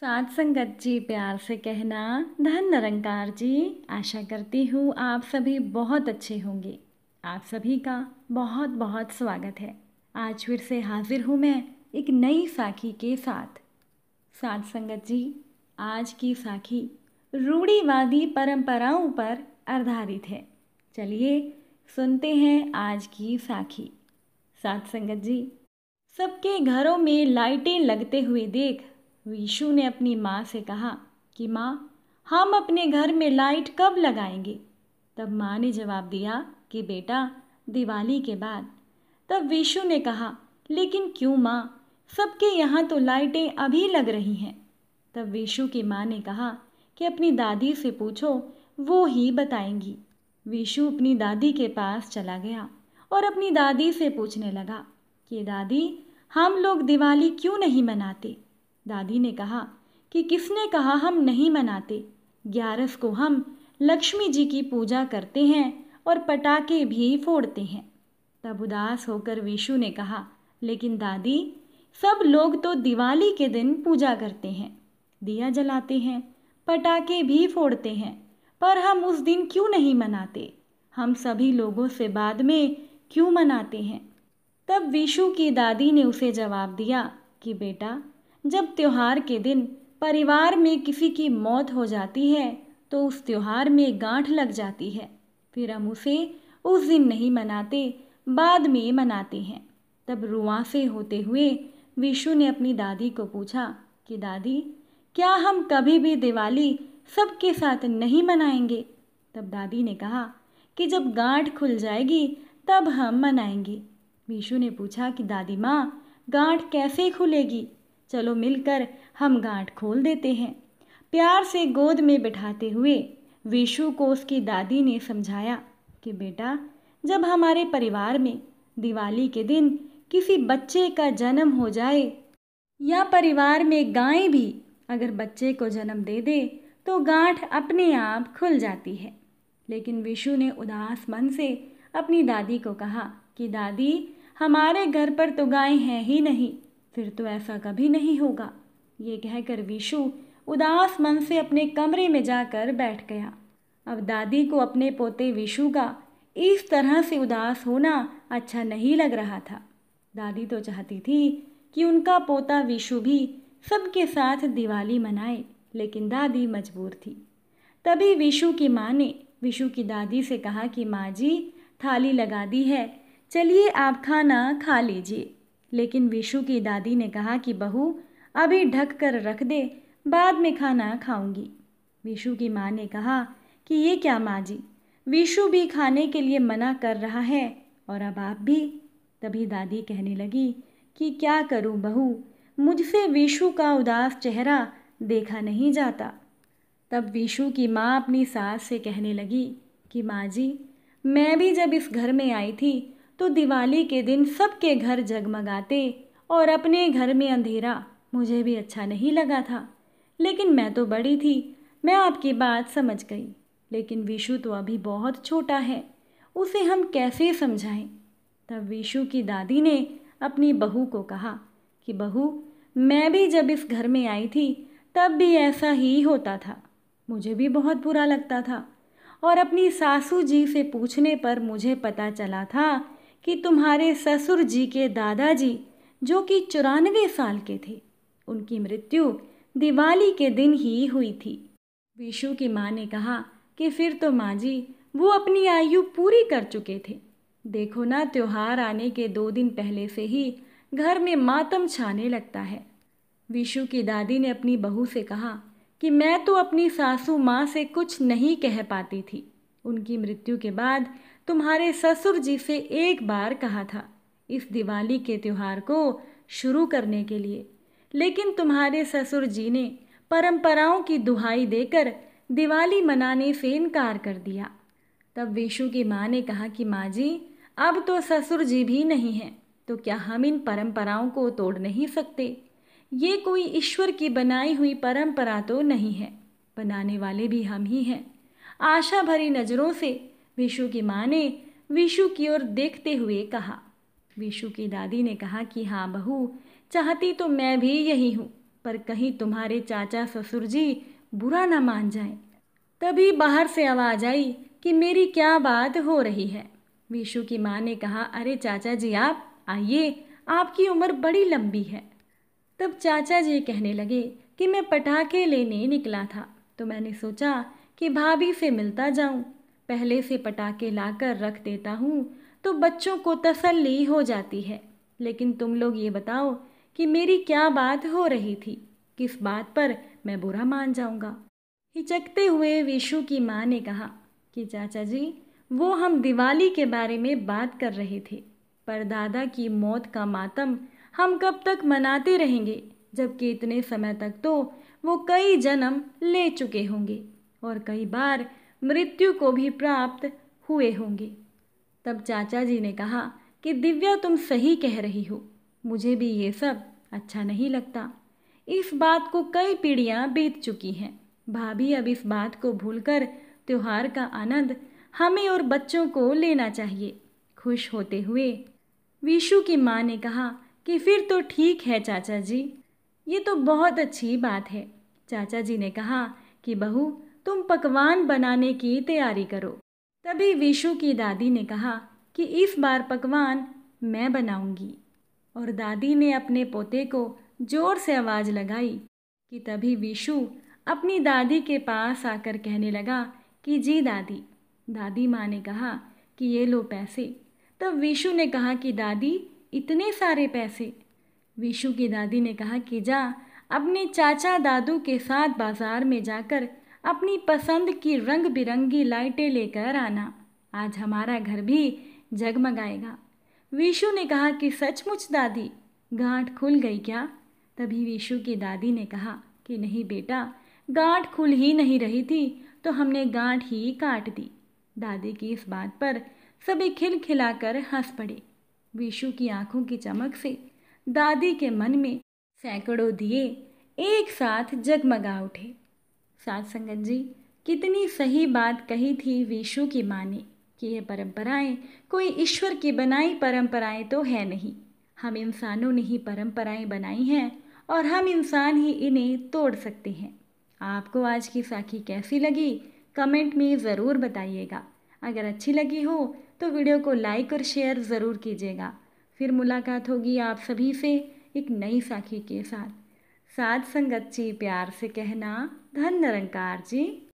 सात संगत जी प्यार से कहना धन निरंकार जी आशा करती हूँ आप सभी बहुत अच्छे होंगे आप सभी का बहुत बहुत स्वागत है आज फिर से हाजिर हूँ मैं एक नई साखी के साथ सात संगत जी आज की साखी रूढ़ीवादी परंपराओं पर आधारित है चलिए सुनते हैं आज की साखी सात संगत जी सबके घरों में लाइटें लगते हुए देख तो यीशु ने अपनी माँ से कहा कि माँ हम अपने घर में लाइट कब लगाएंगे तब माँ ने जवाब दिया कि बेटा दिवाली के बाद तब यीशु ने कहा लेकिन क्यों माँ सबके यहाँ तो लाइटें अभी लग रही हैं तब यीशु की माँ ने कहा कि अपनी दादी से पूछो वो ही बताएंगी विशु अपनी दादी के पास चला गया और अपनी दादी से पूछने लगा कि दादी हम लोग दिवाली क्यों नहीं मनाते दादी ने कहा कि किसने कहा हम नहीं मनाते ग्यारस को हम लक्ष्मी जी की पूजा करते हैं और पटाखे भी फोड़ते हैं तब उदास होकर विशु ने कहा लेकिन दादी सब लोग तो दिवाली के दिन पूजा करते हैं दिया जलाते हैं पटाखे भी फोड़ते हैं पर हम उस दिन क्यों नहीं मनाते हम सभी लोगों से बाद में क्यों मनाते हैं तब विशु की दादी ने उसे जवाब दिया कि बेटा जब त्यौहार के दिन परिवार में किसी की मौत हो जाती है तो उस त्यौहार में गांठ लग जाती है फिर हम उसे उस दिन नहीं मनाते बाद में मनाते हैं तब रुआसे होते हुए विशु ने अपनी दादी को पूछा कि दादी क्या हम कभी भी दिवाली सबके साथ नहीं मनाएंगे तब दादी ने कहा कि जब गांठ खुल जाएगी तब हम मनाएंगे विशु ने पूछा कि दादी माँ गांठ कैसे खुलेगी चलो मिलकर हम गांठ खोल देते हैं प्यार से गोद में बैठाते हुए विशु को उसकी दादी ने समझाया कि बेटा जब हमारे परिवार में दिवाली के दिन किसी बच्चे का जन्म हो जाए या परिवार में गाय भी अगर बच्चे को जन्म दे दे तो गांठ अपने आप खुल जाती है लेकिन विशु ने उदास मन से अपनी दादी को कहा कि दादी हमारे घर पर तो गाय है ही नहीं फिर तो ऐसा कभी नहीं होगा ये कहकर विशु उदास मन से अपने कमरे में जाकर बैठ गया अब दादी को अपने पोते विशु का इस तरह से उदास होना अच्छा नहीं लग रहा था दादी तो चाहती थी कि उनका पोता विशु भी सबके साथ दिवाली मनाए लेकिन दादी मजबूर थी तभी विशु की माँ ने विशु की दादी से कहा कि माँ जी थाली लगा दी है चलिए आप खाना खा लीजिए लेकिन विशु की दादी ने कहा कि बहू अभी ढक कर रख दे बाद में खाना खाऊंगी विशु की माँ ने कहा कि ये क्या माँ जी विशु भी खाने के लिए मना कर रहा है और अब आप भी तभी दादी कहने लगी कि क्या करूं बहू मुझसे विशु का उदास चेहरा देखा नहीं जाता तब विशु की माँ अपनी सास से कहने लगी कि माँ जी मैं भी जब इस घर में आई थी तो दिवाली के दिन सबके घर जगमगाते और अपने घर में अंधेरा मुझे भी अच्छा नहीं लगा था लेकिन मैं तो बड़ी थी मैं आपकी बात समझ गई लेकिन विशु तो अभी बहुत छोटा है उसे हम कैसे समझाएं तब विशु की दादी ने अपनी बहू को कहा कि बहू मैं भी जब इस घर में आई थी तब भी ऐसा ही होता था मुझे भी बहुत बुरा लगता था और अपनी सासू जी से पूछने पर मुझे पता चला था कि तुम्हारे ससुर जी के दादाजी जो कि चौरानवे साल के थे उनकी मृत्यु दिवाली के दिन ही हुई थी विशु की माँ ने कहा कि फिर तो माँ जी वो अपनी आयु पूरी कर चुके थे देखो ना त्यौहार आने के दो दिन पहले से ही घर में मातम छाने लगता है विशु की दादी ने अपनी बहू से कहा कि मैं तो अपनी सासू माँ से कुछ नहीं कह पाती थी उनकी मृत्यु के बाद तुम्हारे ससुर जी से एक बार कहा था इस दिवाली के त्यौहार को शुरू करने के लिए लेकिन तुम्हारे ससुर जी ने परंपराओं की दुहाई देकर दिवाली मनाने से इनकार कर दिया तब विशु की माँ ने कहा कि माँ जी अब तो ससुर जी भी नहीं हैं तो क्या हम इन परंपराओं को तोड़ नहीं सकते ये कोई ईश्वर की बनाई हुई परंपरा तो नहीं है बनाने वाले भी हम ही हैं आशा भरी नज़रों से विशु की माँ ने विशु की ओर देखते हुए कहा विशु की दादी ने कहा कि हाँ बहू चाहती तो मैं भी यही हूँ पर कहीं तुम्हारे चाचा ससुर जी बुरा ना मान जाए तभी बाहर से आवाज़ आई कि मेरी क्या बात हो रही है विशु की माँ ने कहा अरे चाचा जी आप आइए आपकी उम्र बड़ी लंबी है तब चाचा जी कहने लगे कि मैं पटाखे लेने निकला था तो मैंने सोचा कि भाभी से मिलता जाऊं पहले से पटाखे लाकर रख देता हूँ तो बच्चों को तसल्ली हो जाती है लेकिन तुम लोग ये बताओ कि मेरी क्या बात हो रही थी किस बात पर मैं बुरा मान जाऊंगा हिचकते हुए विशु की माँ ने कहा कि चाचा जी वो हम दिवाली के बारे में बात कर रहे थे पर दादा की मौत का मातम हम कब तक मनाते रहेंगे जबकि इतने समय तक तो वो कई जन्म ले चुके होंगे और कई बार मृत्यु को भी प्राप्त हुए होंगे तब चाचा जी ने कहा कि दिव्या तुम सही कह रही हो मुझे भी ये सब अच्छा नहीं लगता इस बात को कई पीढ़ियाँ बीत चुकी हैं भाभी अब इस बात को भूलकर त्यौहार का आनंद हमें और बच्चों को लेना चाहिए खुश होते हुए विशु की माँ ने कहा कि फिर तो ठीक है चाचा जी ये तो बहुत अच्छी बात है चाचा जी ने कहा कि बहू तुम पकवान बनाने की तैयारी करो तभी विशु की दादी ने कहा कि इस बार पकवान मैं बनाऊंगी और दादी ने अपने पोते को जोर से आवाज़ लगाई कि तभी विशु अपनी दादी के पास आकर कहने लगा कि जी दादी दादी माँ ने कहा कि ये लो पैसे तब विशु ने कहा कि दादी इतने सारे पैसे विशु की दादी ने कहा कि जा अपने चाचा दादू के साथ बाज़ार में जाकर अपनी पसंद की रंग बिरंगी लाइटें लेकर आना आज हमारा घर भी जगमगाएगा विशु ने कहा कि सचमुच दादी गांठ खुल गई क्या तभी विशु की दादी ने कहा कि नहीं बेटा गांठ खुल ही नहीं रही थी तो हमने गांठ ही काट दी दादी की इस बात पर सभी खिलखिलाकर हंस पड़े विशु की आंखों की चमक से दादी के मन में सैकड़ों दिए एक साथ जगमगा उठे सात संगत जी कितनी सही बात कही थी विशु की माँ ने कि ये परंपराएं कोई ईश्वर की बनाई परंपराएं तो है नहीं हम इंसानों ने ही परंपराएं बनाई हैं और हम इंसान ही इन्हें तोड़ सकते हैं आपको आज की साखी कैसी लगी कमेंट में ज़रूर बताइएगा अगर अच्छी लगी हो तो वीडियो को लाइक और शेयर ज़रूर कीजिएगा फिर मुलाकात होगी आप सभी से एक नई साखी के साथ साध संगत जी प्यार से कहना धन निरंकार जी